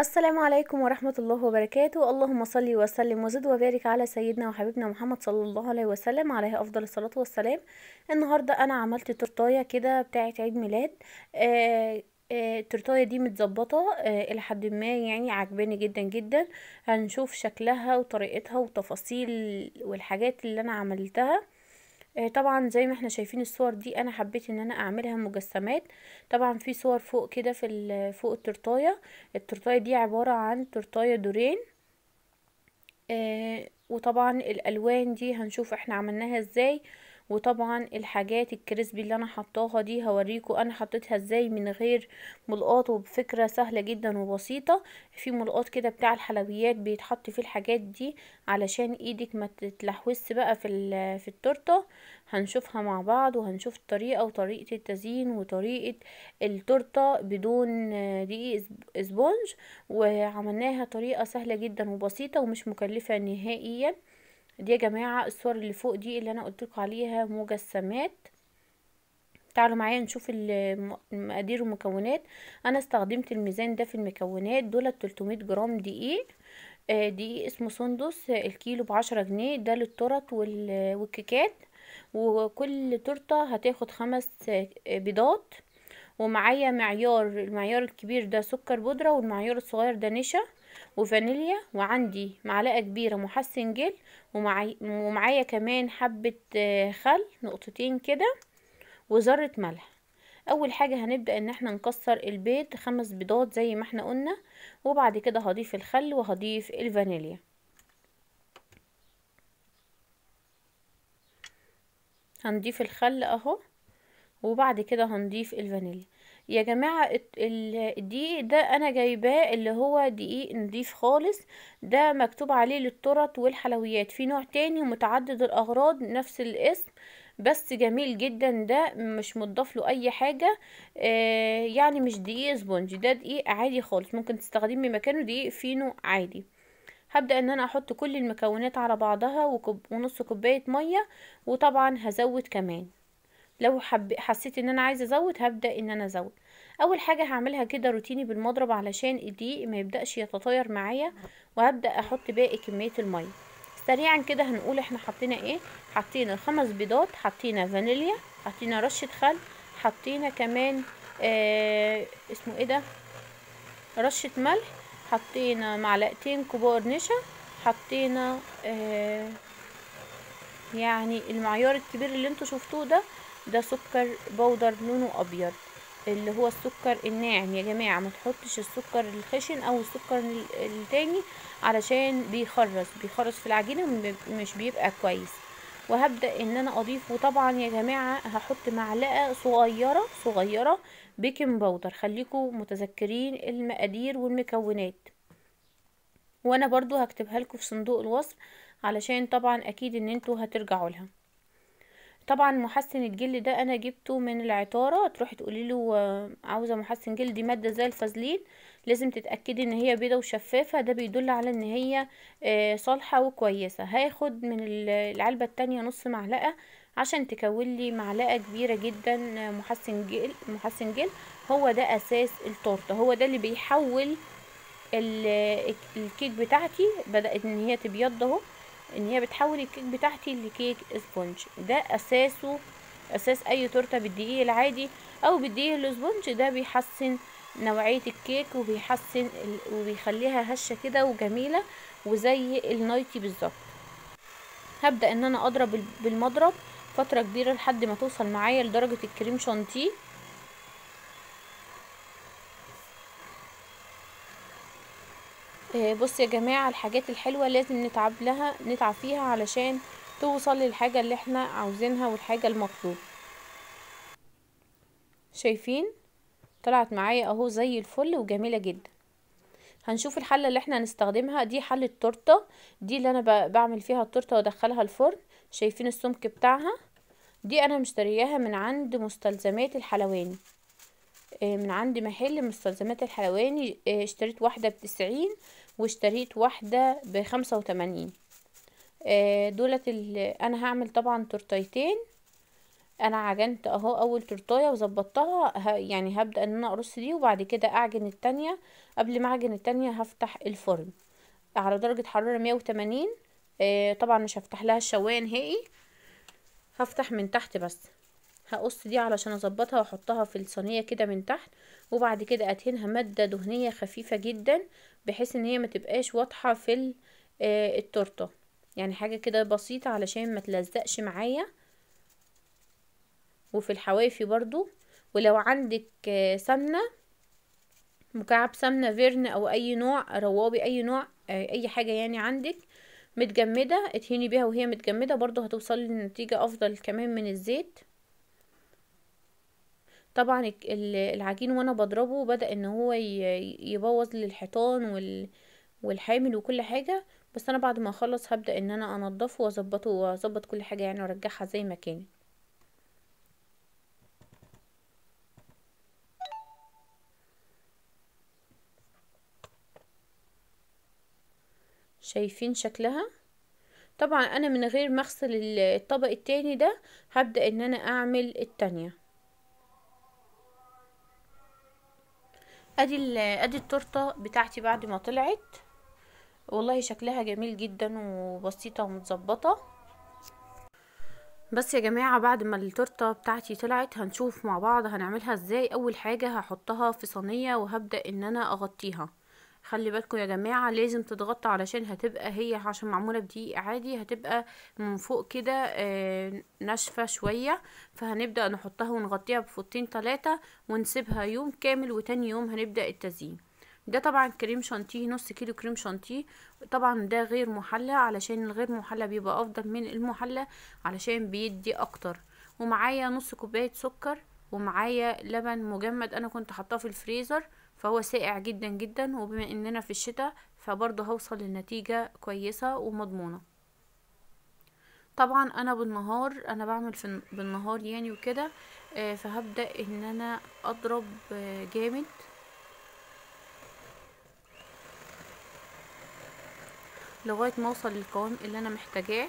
السلام عليكم ورحمة الله وبركاته اللهم صل وسلم وزد وبارك على سيدنا وحبيبنا محمد صلى الله عليه وسلم عليه أفضل الصلاة والسلام النهاردة أنا عملت ترطاية كده بتاعة عيد ميلاد آه، آه، الترطاية دي متزبطة آه، الى حد ما يعني عجباني جدا جدا هنشوف شكلها وطريقتها وتفاصيل والحاجات اللي انا عملتها آه، طبعا زي ما احنا شايفين الصور دي انا حبيت ان انا اعملها مجسمات طبعا في صور فوق كده في فوق التورتايه التورتايه دي عباره عن تورتايه دورين آه، وطبعا الالوان دي هنشوف احنا عملناها ازاي وطبعا الحاجات الكريسبي اللي انا حطاها دي هوريكم انا حطيتها ازاي من غير ملقاط وبفكرة سهلة جدا وبسيطة في ملقاط كده بتاع الحلويات بيتحط فيه الحاجات دي علشان ايدك ما تتلحوس بقى في, في التورتة هنشوفها مع بعض وهنشوف الطريقة وطريقة التزيين وطريقة التورتة بدون دقيق اسبونج وعملناها طريقة سهلة جدا وبسيطة ومش مكلفة نهائيا دي يا جماعة الصور اللي فوق دي اللي انا قلتلكوا عليها مجسمات تعالوا معايا نشوف المقادير والمكونات انا استخدمت الميزان ده في المكونات دول 300 جرام دقيق آه، دقيق اسمه سندس الكيلو بعشرة جنيه ده للترط والكيكات وكل تورتة هتاخد خمس آه، بيضات ومعايا معيار المعيار الكبير ده سكر بودرة والمعيار الصغير ده نشا وفانيليا وعندي معلقة كبيرة محسن جل ومعي ومعايا كمان حبة آه، خل نقطتين كده وذرة ملح اول حاجة هنبدأ ان احنا نكسر البيض خمس بيضات زي ما احنا قلنا وبعد كده هضيف الخل وهضيف الفانيليا هنضيف الخل اهو وبعد كده هنضيف الفانيليا يا جماعة الدقيق ده انا جايباه اللي هو دقيق نضيف خالص ده مكتوب عليه للترط والحلويات في نوع تاني متعدد الاغراض نفس الاسم بس جميل جدا ده مش مضاف له اي حاجة آه يعني مش دقيق سبونج ده دقيق عادي خالص ممكن تستخدمي مكانه دقيق فينو عادي هبدأ ان انا احط كل المكونات على بعضها ونص كوباية مية وطبعا هزود كمان لو حب... حسيت ان انا عايزه ازود هبدا ان انا ازود اول حاجه هعملها كده روتيني بالمضرب علشان الدقيق ما يبداش يتطاير معايا وهبدا احط باقي كميه الميه سريعا كده هنقول احنا حطينا ايه حطينا خمس بيضات حطينا فانيليا حطينا رشه خل حطينا كمان آه اسمه ايه ده رشه ملح حطينا معلقتين كبار نشا حطينا آه يعني المعيار الكبير اللي انتوا شفتوه ده ده سكر بودر لونه ابيض اللي هو السكر الناعم يا جماعه ما تحطش السكر الخشن او السكر التاني علشان بيخرص بيخرص في العجينه مش بيبقى كويس وهبدا ان انا اضيف وطبعا يا جماعه هحط معلقه صغيره صغيره بيكنج بودر خليكم متذكرين المقادير والمكونات وانا برضو هكتبها لكم في صندوق الوصف علشان طبعا اكيد ان انتوا هترجعوا لها طبعا محسن الجلد ده انا جبته من العطاره تروحي تقولي له عاوزه محسن جلد دي ماده زي الفازلين لازم تتاكدي ان هي بيضه وشفافه ده بيدل على ان هي آه، صالحه وكويسه هاخد من العلبه التانية نص معلقه عشان تكون لي معلقه كبيره جدا محسن جل محسن جل هو ده اساس التورته هو ده اللي بيحول الكيك بتاعتي بدات ان هي تبيض اهو ان هي بتحول الكيك بتاعتي لكيك سبونج ده اساسه اساس اي تورته بالدقيق العادي او بالدقيق الاسبونج ده بيحسن نوعيه الكيك وبيحسن ال... وبيخليها هشه كده وجميله وزي النايتي بالظبط هبدا ان انا اضرب بالمضرب فتره كبيره لحد ما توصل معايا لدرجه الكريم شانتيه آه، بص يا جماعة الحاجات الحلوة لازم نتعب لها نتعب فيها علشان توصل للحاجة اللي احنا عاوزينها والحاجة المطلوبة شايفين طلعت معايا اهو زي الفل وجميلة جدا هنشوف الحلة اللي احنا هنستخدمها دي حلة تورتة دي اللي انا بعمل فيها التورتة وادخلها الفرن شايفين السمك بتاعها دي انا مشترياها من عند مستلزمات الحلواني آه، من عند محل مستلزمات الحلواني آه، اشتريت واحدة بتسعين واشتريت واحدة بخمسة وتمانين آه، دولت انا هعمل طبعا تورتايتين انا عجنت اهو اول تورتايه وظبطتها يعني هبدا ان انا اقرص دي وبعد كده اعجن التانية قبل ما اعجن التانية هفتح الفرن على درجه حراره 180 آه طبعا مش هفتح لها الشوايه نهائي هفتح من تحت بس هقص دي علشان اظبطها واحطها في الصينيه كده من تحت وبعد كده ادهنها ماده دهنيه خفيفه جدا بحيث ان هي ما تبقاش واضحه في آه، التورته يعني حاجه كده بسيطه علشان ما تلزقش معايا وفي الحوافي برضو ولو عندك آه، سمنه مكعب سمنه فيرن او اي نوع روابي اي نوع آه، اي حاجه يعني عندك متجمده اتهني بيها وهي متجمده برضو هتوصلي لنتيجه افضل كمان من الزيت طبعا العجين وانا بضربه بدأ ان هو يبوظ للحيطان والحامل وكل حاجة بس انا بعد ما اخلص هبدأ ان انا انضفه واظبطه واظبط كل حاجة يعني وارجعها زي ما كانت شايفين شكلها طبعا انا من غير ما اغسل الطبق التاني ده هبدأ ان انا اعمل التانية ادي ادي التورته بتاعتي بعد ما طلعت والله شكلها جميل جدا وبسيطه ومتظبطه بس يا جماعه بعد ما التورته بتاعتي طلعت هنشوف مع بعض هنعملها ازاي اول حاجه هحطها في صينيه وهبدا ان انا اغطيها خلي بالكم يا جماعة لازم تتغطى علشان هتبقى هي عشان معمولة بدقيق عادي هتبقى من فوق كده آه، ناشفة شوية فهنبدأ نحطها ونغطيها بفوطين تلاتة ونسيبها يوم كامل وتاني يوم هنبدأ التزيين ده طبعا كريم شانتيه نص كيلو كريم شانتيه طبعا ده غير محلى علشان الغير محلى بيبقى افضل من المحلى علشان بيدي اكتر ومعايا نص كوبايه سكر ومعايا لبن مجمد انا كنت حطاه في الفريزر فهو ساقع جدا جدا وبما اننا في الشتاء فبرضه هوصل لنتيجة كويسة ومضمونة طبعا انا بالنهار انا بعمل في بالنهار يعني وكده آه، فهبدأ ان انا اضرب آه، جامد لغاية ما اوصل للقوام اللي انا محتاجاه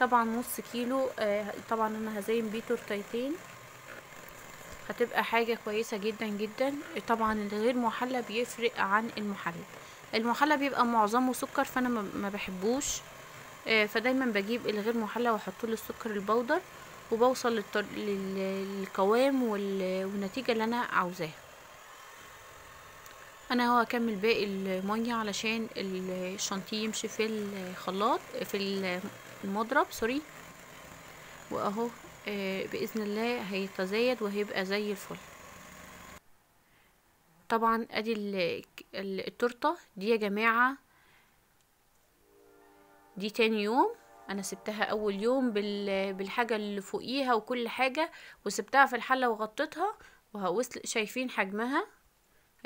طبعا نص كيلو آه، طبعا انا هزين بيه تورتيتين هتبقى حاجة كويسة جدا جدا طبعا الغير محلى بيفرق عن المحلى المحلى بيبقى معظمه سكر فانا ما بحبوش آه، فدايما بجيب الغير محلى واحط له السكر البودر وبوصل للقوام والنتيجة اللي انا عاوزاها انا هو هكمل باقي المية علشان الشانتيه يمشي في الخلاط في المضرب سوري واهو آه، باذن الله هيتزايد وهيبقى زي الفل طبعا ادي التورته دي يا جماعه دي تاني يوم انا سبتها اول يوم بالحاجه اللي فوقيها وكل حاجه وسبتها في الحله وغطيتها وهوصل شايفين حجمها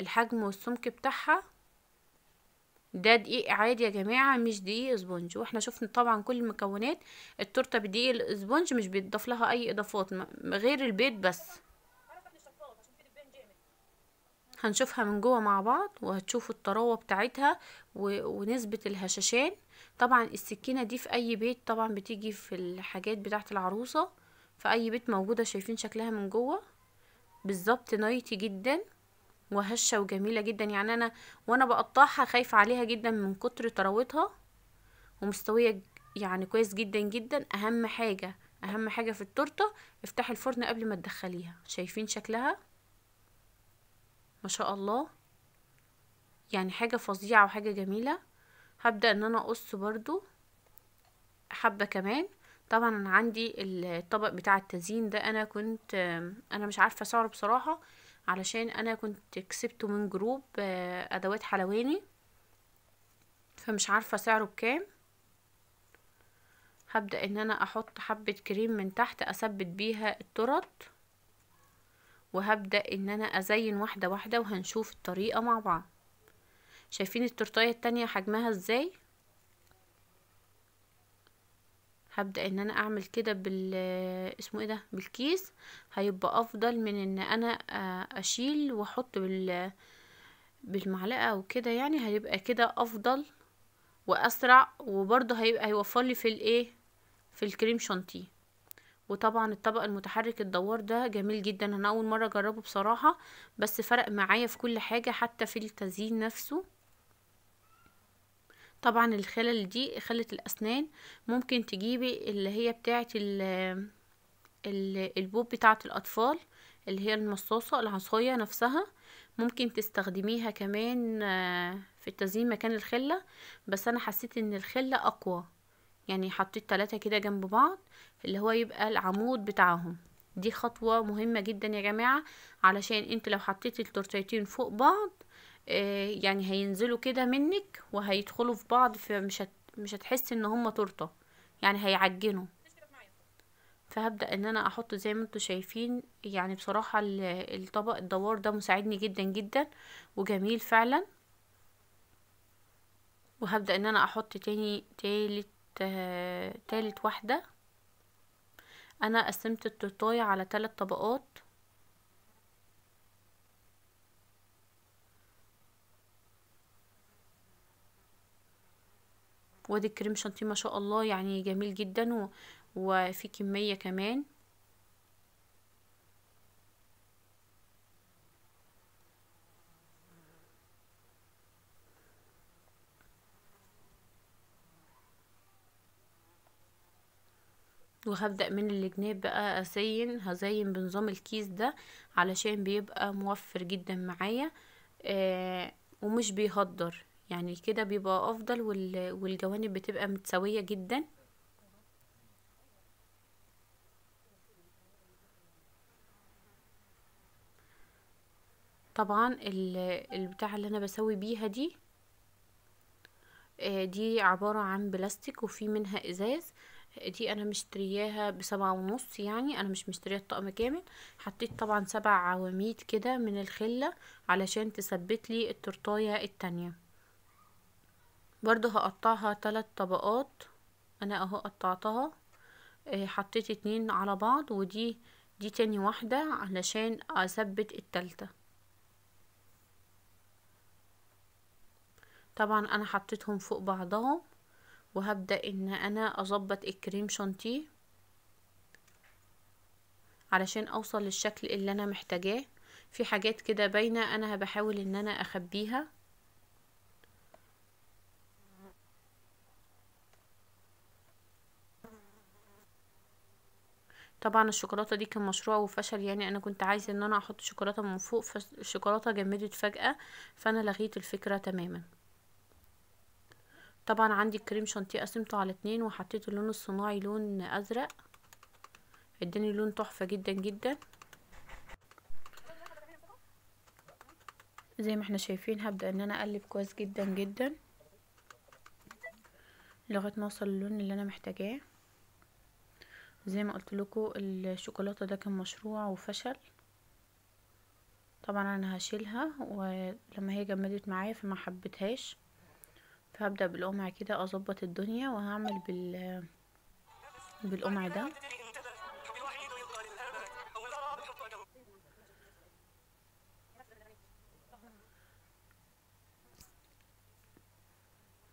الحجم والسمك بتاعها ده دقيق عادي يا جماعة مش دقيق اسبونج واحنا شفنا طبعا كل المكونات التورتة بدقيق الاسبونج مش بيتضاف لها اي اضافات غير البيض بس هنشوفها من جوه مع بعض وهتشوفوا الطراوه بتاعتها و... ونسبه الهشاشان طبعا السكينه دي في اي بيت طبعا بتيجي في الحاجات بتاعت العروسه في اي بيت موجوده شايفين شكلها من جوه بالظبط نايتي جدا وهشة وجميلة جدا يعني انا وانا بقطعها خايفة عليها جدا من كتر طراوتها ومستوية يعني كويس جدا جدا اهم حاجة اهم حاجة في التورتة افتحي الفرن قبل ما تدخليها شايفين شكلها ما شاء الله يعني حاجة فظيعة وحاجة جميلة هبدأ ان انا اقص برضو حبة كمان طبعا انا عندي الطبق بتاع التزيين ده انا كنت انا مش عارفة سعره بصراحة علشان انا كنت كسبته من جروب آه، ادوات حلواني فمش عارفه سعره بكام هبدا ان انا احط حبه كريم من تحت اثبت بيها الترط وهبدا ان انا ازين واحده واحده وهنشوف الطريقه مع بعض شايفين التورتايه التانية حجمها ازاي هبدأ ان انا اعمل كده بال اسمه ايه ده بالكيس هيبقى افضل من ان انا آه، اشيل واحط بال بالمعلقة وكده يعني هيبقى كده افضل واسرع وبرده هيبقى هيوفر لي في الايه في الكريم شانتيه وطبعا الطبق المتحرك الدوار ده جميل جدا انا اول مره اجربه بصراحه بس فرق معايا في كل حاجه حتى في التزيين نفسه طبعا الخلل دي خلة الأسنان ممكن تجيبي اللي هي بتاعة البوب بتاعة الأطفال اللي هي المصاصة العصاية نفسها ممكن تستخدميها كمان آه، في تزيين مكان الخلة بس أنا حسيت إن الخلة أقوى يعني حطيت تلاتة كده جنب بعض اللي هو يبقى العمود بتاعهم دي خطوة مهمة جدا يا جماعة علشان انت لو حطيتي التورتيتين فوق بعض آه، يعني هينزلوا كده منك وهيدخلوا في بعض فمش هت... مش هتحس ان هما تورته يعني هيعجنوا فهبدا ان انا احط زي ما انتوا شايفين يعني بصراحه الطبق الدوار ده مساعدني جدا جدا وجميل فعلا وهبدا ان انا احط تاني تالت آه، تالت واحده انا قسمت التورتايه على تلات طبقات وادي الكريم شانتيه ما شاء الله يعني جميل جدا و... وفي كمية كمان وهبدأ من الجناب بقى أزين هزين بنظام الكيس ده علشان بيبقى موفر جدا معايا آه ومش بيهدر يعني كده بيبقى افضل والجوانب بتبقى متساوية جدا طبعا البتاع اللي انا بسوي بيها دي آه، دي عبارة عن بلاستيك وفي منها ازاز دي انا مشترياها بسبعة ونص يعني انا مش مشتريه الطقم كامل حطيت طبعا سبع عواميد كده من الخله علشان تثبت لي التورتايه التانية برضو هقطعها ثلاث طبقات انا اهو قطعتها آه، حطيت اتنين على بعض ودي دي تاني واحدة علشان اثبت التالتة طبعا انا حطيتهم فوق بعضهم وهبدأ ان انا اظبط الكريم شانتيه علشان اوصل للشكل اللي انا محتاجاه في حاجات كده باينة انا بحاول ان انا اخبيها طبعا الشوكولاته دي كان مشروع وفشل يعني انا كنت عايزه ان انا احط شوكولاته من فوق فالشوكولاته جمدت فجاه فانا لغيت الفكره تماما طبعا عندي الكريم شانتيه قسمته على اتنين وحطيت اللون الصناعي لون ازرق اداني لون تحفه جدا جدا زي ما احنا شايفين هبدا ان انا اقلب كويس جدا جدا لغايه ما اوصل اللون اللي انا محتاجاه زي ما قلت لكم الشوكولاته ده كان مشروع وفشل طبعا انا هشيلها ولما هي جمدت معايا فما حبيتهاش فهبدا بالقمع كده اظبط الدنيا وهعمل بال بالقمع ده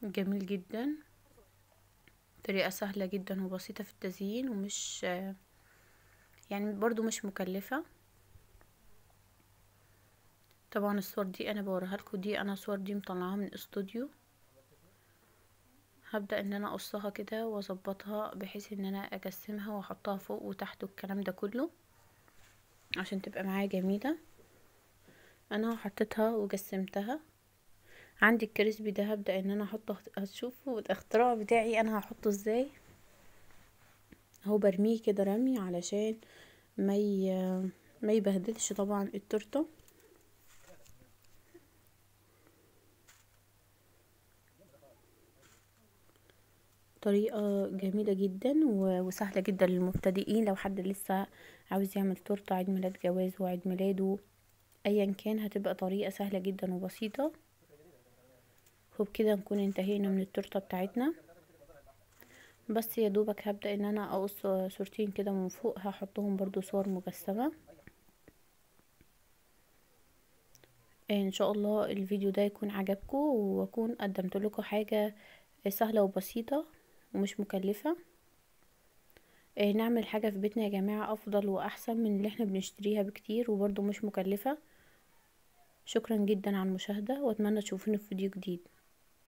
جميل جدا طريقة سهلة جدا وبسيطة في التزيين ومش يعني برضو مش مكلفة طبعا الصور دي انا بوريها لكم دي انا صور دي مطلعاها من استوديو هبدأ ان انا اقصها كده واظبطها بحيث ان انا اقسمها واحطها فوق وتحت والكلام ده كله عشان تبقى معايا جميلة انا حطيتها وقسمتها عندي الكريسبي ده هبدأ ان انا احطه هتشوفوا الاختراع بتاعي انا هحطه ازاي اهو برميه كده رمي علشان ما ما يبهدلش طبعا التورته طريقة جميلة جدا وسهلة جدا للمبتدئين لو حد لسه عاوز يعمل تورتة عيد ميلاد جوازه وعيد ميلاده ايا كان هتبقى طريقة سهلة جدا وبسيطة وبكده نكون انتهينا من التورته بتاعتنا بس يا دوبك هبدا ان انا اقص صورتين كده من فوق هحطهم برضو صور مجسمه ان شاء الله الفيديو ده يكون عجبكم واكون قدمت لكم حاجه سهله وبسيطه ومش مكلفه إيه، نعمل حاجه في بيتنا يا جماعه افضل واحسن من اللي احنا بنشتريها بكتير وبرضو مش مكلفه شكرا جدا على المشاهده واتمنى تشوفوني في فيديو جديد